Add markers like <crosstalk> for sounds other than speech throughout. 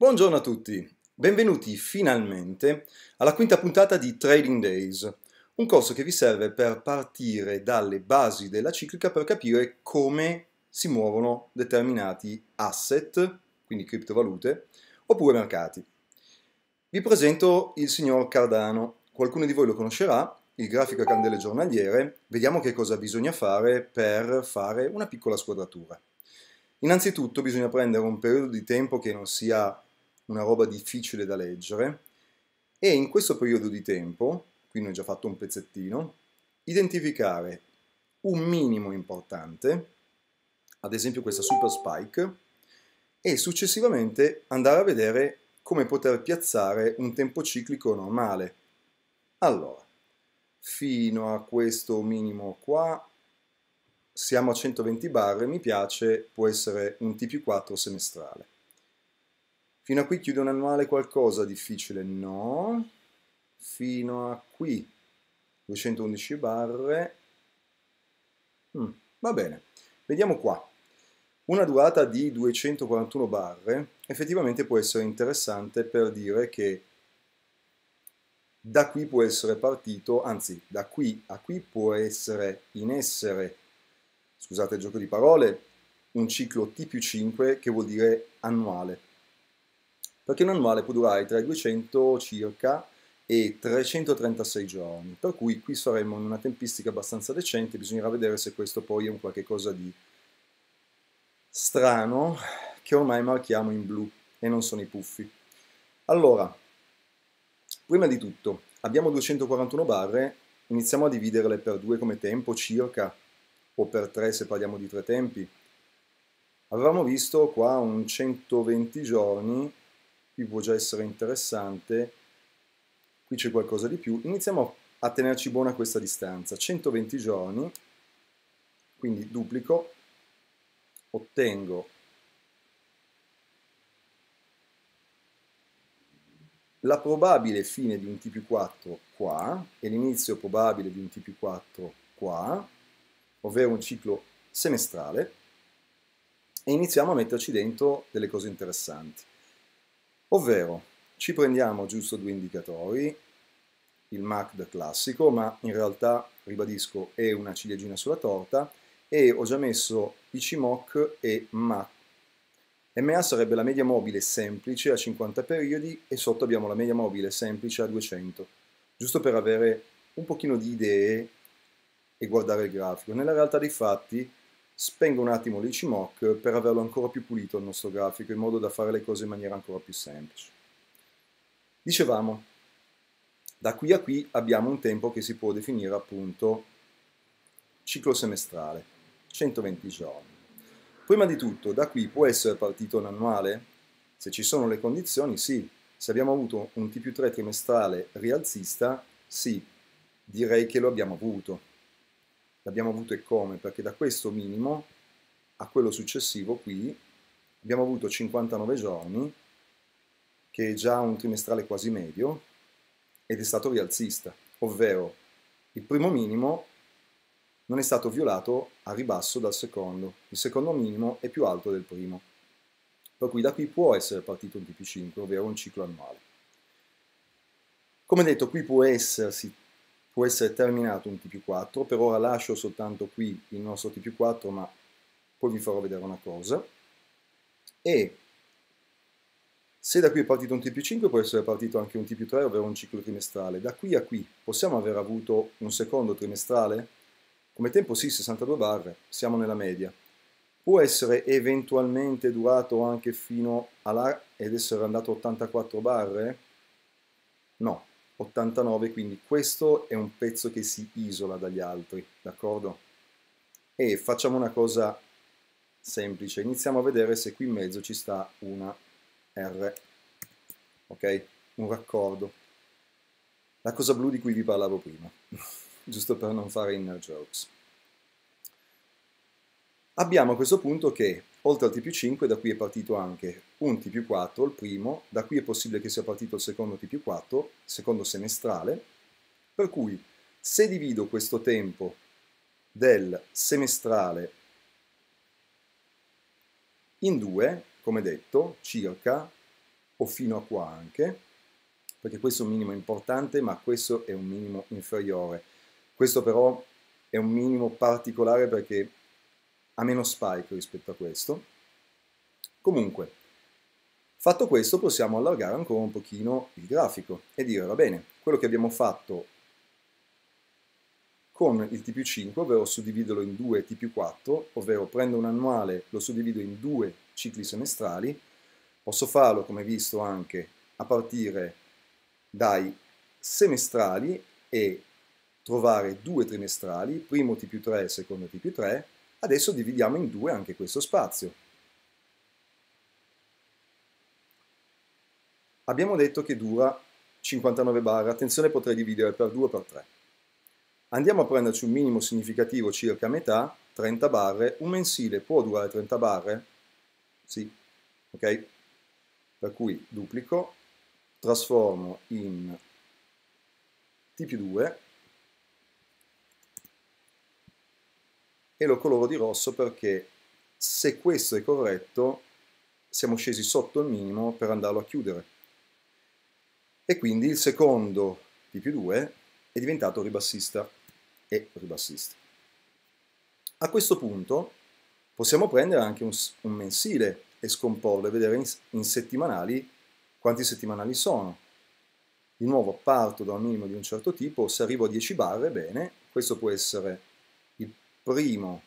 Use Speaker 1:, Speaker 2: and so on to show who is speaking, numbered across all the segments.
Speaker 1: Buongiorno a tutti, benvenuti finalmente alla quinta puntata di Trading Days, un corso che vi serve per partire dalle basi della ciclica per capire come si muovono determinati asset, quindi criptovalute, oppure mercati. Vi presento il signor Cardano, qualcuno di voi lo conoscerà, il grafico a candele giornaliere, vediamo che cosa bisogna fare per fare una piccola squadratura. Innanzitutto bisogna prendere un periodo di tempo che non sia una roba difficile da leggere e in questo periodo di tempo, qui ne ho già fatto un pezzettino, identificare un minimo importante, ad esempio questa super spike, e successivamente andare a vedere come poter piazzare un tempo ciclico normale. Allora, fino a questo minimo qua, siamo a 120 bar, mi piace, può essere un TP4 semestrale. Fino a qui chiude un annuale qualcosa, difficile no. Fino a qui 211 barre. Mm, va bene, vediamo qua. Una durata di 241 barre effettivamente può essere interessante per dire che da qui può essere partito, anzi da qui a qui può essere in essere, scusate il gioco di parole, un ciclo T più 5 che vuol dire annuale perché un annuale può durare tra i 200 circa e 336 giorni, per cui qui saremmo in una tempistica abbastanza decente, bisognerà vedere se questo poi è un qualche cosa di strano che ormai marchiamo in blu e non sono i puffi. Allora, prima di tutto, abbiamo 241 barre, iniziamo a dividerle per due come tempo circa, o per tre se parliamo di tre tempi. Avevamo visto qua un 120 giorni qui può già essere interessante, qui c'è qualcosa di più, iniziamo a tenerci buona questa distanza, 120 giorni, quindi duplico, ottengo la probabile fine di un T più 4 qua e l'inizio probabile di un T più 4 qua, ovvero un ciclo semestrale, e iniziamo a metterci dentro delle cose interessanti. Ovvero, ci prendiamo giusto due indicatori, il MACD classico, ma in realtà, ribadisco, è una ciliegina sulla torta, e ho già messo ICMOC e MA. MA sarebbe la media mobile semplice a 50 periodi e sotto abbiamo la media mobile semplice a 200, giusto per avere un pochino di idee e guardare il grafico. Nella realtà dei fatti spengo un attimo l'ICMOC per averlo ancora più pulito il nostro grafico in modo da fare le cose in maniera ancora più semplice. Dicevamo, da qui a qui abbiamo un tempo che si può definire appunto ciclo semestrale, 120 giorni. Prima di tutto, da qui può essere partito un annuale? Se ci sono le condizioni, sì. Se abbiamo avuto un T più 3 trimestrale rialzista, sì. Direi che lo abbiamo avuto l'abbiamo avuto e come, perché da questo minimo a quello successivo qui abbiamo avuto 59 giorni, che è già un trimestrale quasi medio, ed è stato rialzista, ovvero il primo minimo non è stato violato a ribasso dal secondo, il secondo minimo è più alto del primo, per cui da qui può essere partito un TP5, ovvero un ciclo annuale. Come detto, qui può essersi può essere terminato un tp 4, per ora lascio soltanto qui il nostro tp 4, ma poi vi farò vedere una cosa. E se da qui è partito un tp 5 può essere partito anche un tp 3, ovvero un ciclo trimestrale. Da qui a qui possiamo aver avuto un secondo trimestrale? Come tempo sì, 62 barre, siamo nella media. Può essere eventualmente durato anche fino alla... ed essere andato 84 barre? No, 89, quindi questo è un pezzo che si isola dagli altri, d'accordo? E facciamo una cosa semplice, iniziamo a vedere se qui in mezzo ci sta una R, ok? Un raccordo. La cosa blu di cui vi parlavo prima, <laughs> giusto per non fare inner jokes. Abbiamo a questo punto che Oltre al T più 5 da qui è partito anche un T più 4, il primo, da qui è possibile che sia partito il secondo T più 4, secondo semestrale, per cui se divido questo tempo del semestrale in due, come detto, circa, o fino a qua anche, perché questo è un minimo importante, ma questo è un minimo inferiore. Questo però è un minimo particolare perché ha meno spike rispetto a questo. Comunque, fatto questo possiamo allargare ancora un pochino il grafico e dire va bene, quello che abbiamo fatto con il T più 5 ovvero suddividerlo in due più 4 ovvero prendo un annuale, lo suddivido in due cicli semestrali, posso farlo come visto anche a partire dai semestrali e trovare due trimestrali, primo T più 3, secondo T più 3, Adesso dividiamo in due anche questo spazio. Abbiamo detto che dura 59 barre, attenzione potrei dividere per 2 per 3. Andiamo a prenderci un minimo significativo circa metà, 30 barre, un mensile può durare 30 barre? Sì, ok? Per cui duplico, trasformo in T più 2 e lo coloro di rosso perché se questo è corretto siamo scesi sotto il minimo per andarlo a chiudere. E quindi il secondo di più 2 è diventato ribassista e ribassista. A questo punto possiamo prendere anche un, un mensile e scomporlo e vedere in, in settimanali quanti settimanali sono. Di nuovo parto da un minimo di un certo tipo, se arrivo a 10 barre, bene, questo può essere primo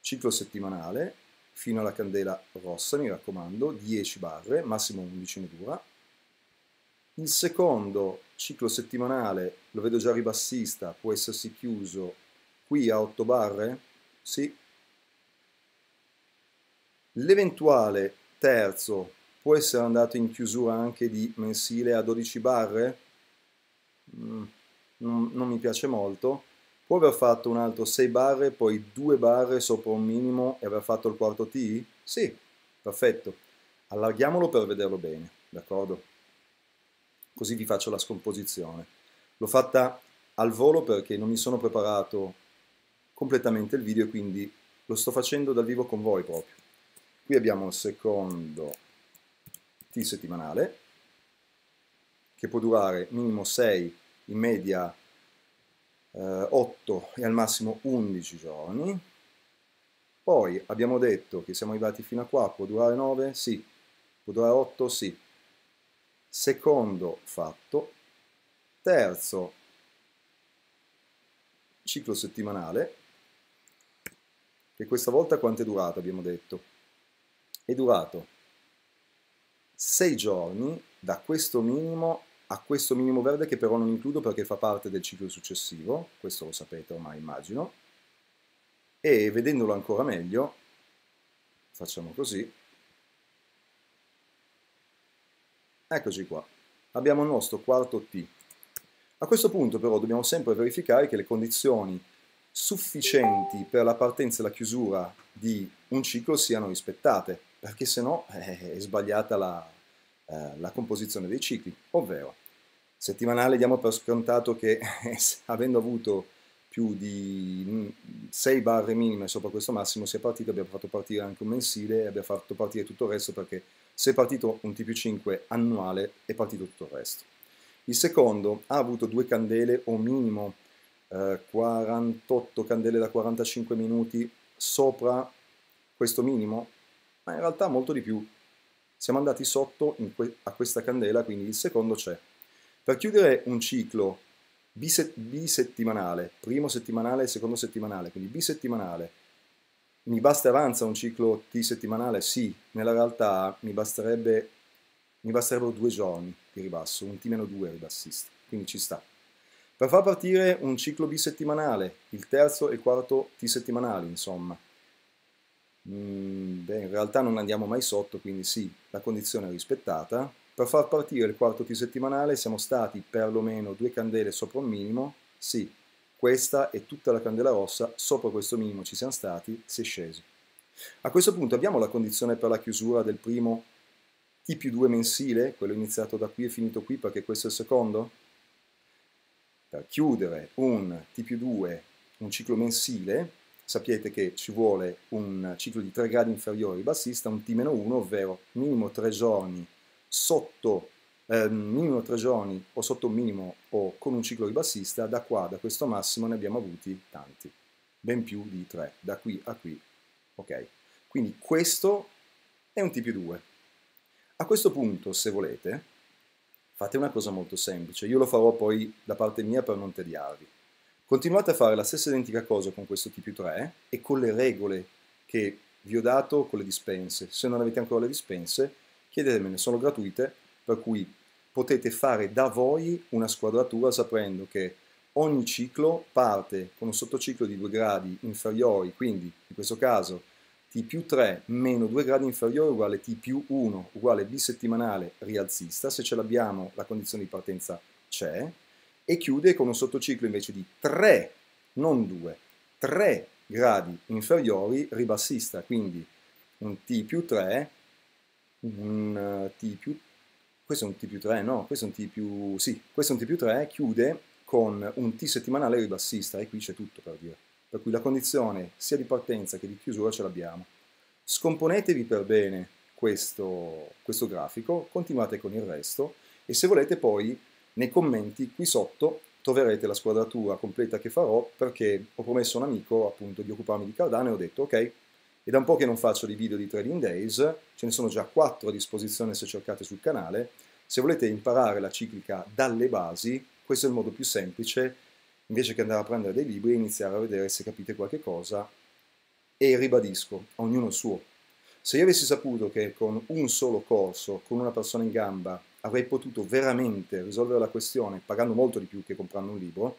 Speaker 1: ciclo settimanale fino alla candela rossa, mi raccomando, 10 barre, massimo 11 ne dura. Il secondo ciclo settimanale, lo vedo già ribassista, può essersi chiuso qui a 8 barre? Sì. L'eventuale terzo può essere andato in chiusura anche di mensile a 12 barre? Mm, non, non mi piace molto Può aver fatto un altro 6 barre, poi 2 barre sopra un minimo e aver fatto il quarto T? Sì, perfetto. Allarghiamolo per vederlo bene, d'accordo? Così vi faccio la scomposizione. L'ho fatta al volo perché non mi sono preparato completamente il video, quindi lo sto facendo dal vivo con voi proprio. Qui abbiamo il secondo T settimanale, che può durare minimo 6, in media 8 eh, e al massimo 11 giorni. Poi abbiamo detto che siamo arrivati fino a qua, può durare 9? Sì. Può durare 8? Sì. Secondo fatto. Terzo ciclo settimanale, che questa volta quanto è durato abbiamo detto? È durato 6 giorni da questo minimo a questo minimo verde che però non includo perché fa parte del ciclo successivo, questo lo sapete ormai immagino, e vedendolo ancora meglio, facciamo così, eccoci qua, abbiamo il nostro quarto T. A questo punto però dobbiamo sempre verificare che le condizioni sufficienti per la partenza e la chiusura di un ciclo siano rispettate, perché se no eh, è sbagliata la, eh, la composizione dei cicli, ovvero settimanale diamo per scontato che <laughs> avendo avuto più di 6 mm, barre minime sopra questo massimo si è partito, abbiamo fatto partire anche un mensile e abbiamo fatto partire tutto il resto perché se è partito un TP5 annuale è partito tutto il resto. Il secondo ha avuto due candele o minimo eh, 48 candele da 45 minuti sopra questo minimo, ma in realtà molto di più siamo andati sotto que- a questa candela, quindi il secondo c'è. Per chiudere un ciclo bise- bisettimanale, primo settimanale e secondo settimanale, quindi bisettimanale, mi basta e avanza un ciclo T settimanale? Sì, nella realtà mi, basterebbe, mi basterebbero due giorni di ribasso, un T-2 ribassista, quindi ci sta. Per far partire un ciclo bisettimanale, il terzo e il quarto T settimanali, insomma, Mm, beh, in realtà non andiamo mai sotto, quindi sì, la condizione è rispettata. Per far partire il quarto T settimanale siamo stati perlomeno due candele sopra un minimo, sì, questa e tutta la candela rossa sopra questo minimo ci siamo stati, si è scesi. A questo punto abbiamo la condizione per la chiusura del primo T più 2 mensile, quello iniziato da qui e finito qui perché questo è il secondo? Per chiudere un T più 2, un ciclo mensile, Sapete che ci vuole un ciclo di 3 gradi inferiori bassista, un T-1, ovvero minimo 3 giorni sotto eh, minimo 3 giorni o sotto minimo o con un ciclo di bassista, da qua, da questo massimo, ne abbiamo avuti tanti, ben più di 3, da qui a qui. Ok, quindi questo è un T più 2 A questo punto, se volete, fate una cosa molto semplice, io lo farò poi da parte mia per non tediarvi. Continuate a fare la stessa identica cosa con questo TP3 e con le regole che vi ho dato con le dispense. Se non avete ancora le dispense, chiedetemene, sono gratuite, per cui potete fare da voi una squadratura sapendo che ogni ciclo parte con un sottociclo di 2 gradi inferiori, quindi in questo caso T più 3 meno 2 gradi inferiori uguale T più 1 uguale bisettimanale rialzista, se ce l'abbiamo la condizione di partenza c'è, e chiude con un sottociclo invece di 3, non 2, 3 gradi inferiori ribassista, quindi un T più 3, un eh, T più, questo è un T più 3, no, questo è un T più, sì, questo è un T più 3, chiude con un T settimanale ribassista e qui c'è tutto per dire. Per cui la condizione sia di partenza che di chiusura ce l'abbiamo. Scomponetevi per bene questo, questo grafico, continuate con il resto e se volete poi nei commenti qui sotto troverete la squadratura completa che farò perché ho promesso a un amico appunto di occuparmi di Cardano e ho detto ok, è da un po' che non faccio dei video di Trading Days, ce ne sono già 4 a disposizione se cercate sul canale, se volete imparare la ciclica dalle basi, questo è il modo più semplice, invece che andare a prendere dei libri e iniziare a vedere se capite qualche cosa e ribadisco, ognuno il suo. Se io avessi saputo che con un solo corso, con una persona in gamba, avrei potuto veramente risolvere la questione pagando molto di più che comprando un libro,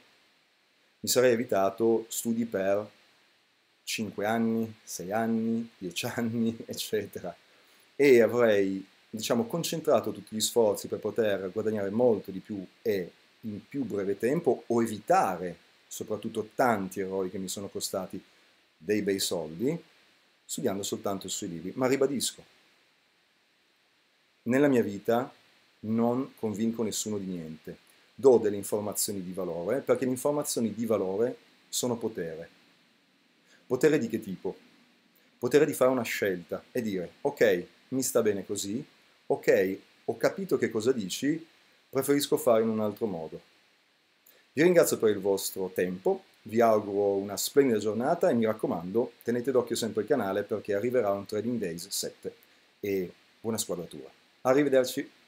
Speaker 1: mi sarei evitato studi per 5 anni, 6 anni, 10 anni, <laughs> eccetera. E avrei, diciamo, concentrato tutti gli sforzi per poter guadagnare molto di più e in più breve tempo o evitare soprattutto tanti errori che mi sono costati dei bei soldi studiando soltanto sui libri. Ma ribadisco, nella mia vita non convinco nessuno di niente, do delle informazioni di valore perché le informazioni di valore sono potere. Potere di che tipo? Potere di fare una scelta e dire ok, mi sta bene così, ok, ho capito che cosa dici, preferisco fare in un altro modo. Vi ringrazio per il vostro tempo, vi auguro una splendida giornata e mi raccomando, tenete d'occhio sempre il canale perché arriverà un Trading Days 7 e buona squadratura. Arrivederci!